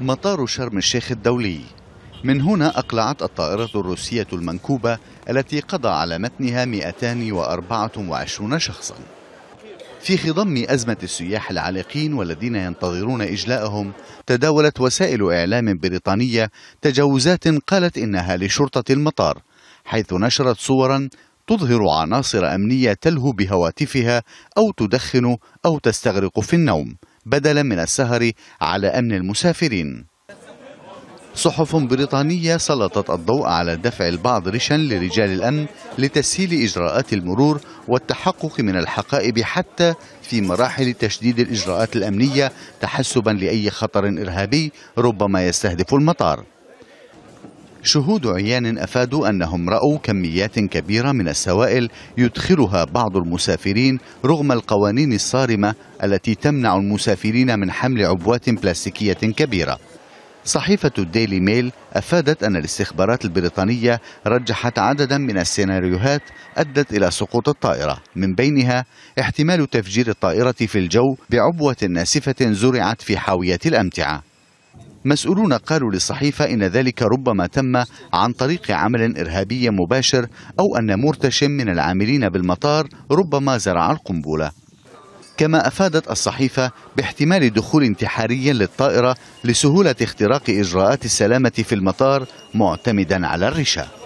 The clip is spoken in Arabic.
مطار شرم الشيخ الدولي من هنا أقلعت الطائرة الروسية المنكوبة التي قضى على متنها 224 شخصا في خضم أزمة السياح العالقين والذين ينتظرون إجلاءهم تداولت وسائل إعلام بريطانية تجاوزات قالت إنها لشرطة المطار حيث نشرت صورا تظهر عناصر أمنية تلهو بهواتفها أو تدخن أو تستغرق في النوم بدلا من السهر على أمن المسافرين صحف بريطانية سلطت الضوء على دفع البعض رشا لرجال الأمن لتسهيل إجراءات المرور والتحقق من الحقائب حتى في مراحل تشديد الإجراءات الأمنية تحسبا لأي خطر إرهابي ربما يستهدف المطار شهود عيان أفادوا أنهم رأوا كميات كبيرة من السوائل يدخلها بعض المسافرين رغم القوانين الصارمة التي تمنع المسافرين من حمل عبوات بلاستيكية كبيرة صحيفة الديلي ميل أفادت أن الاستخبارات البريطانية رجحت عددا من السيناريوهات أدت إلى سقوط الطائرة من بينها احتمال تفجير الطائرة في الجو بعبوة ناسفة زرعت في حاوية الأمتعة مسؤولون قالوا للصحيفة إن ذلك ربما تم عن طريق عمل إرهابي مباشر أو أن مرتشم من العاملين بالمطار ربما زرع القنبلة كما أفادت الصحيفة باحتمال دخول انتحاري للطائرة لسهولة اختراق إجراءات السلامة في المطار معتمدا على الرشا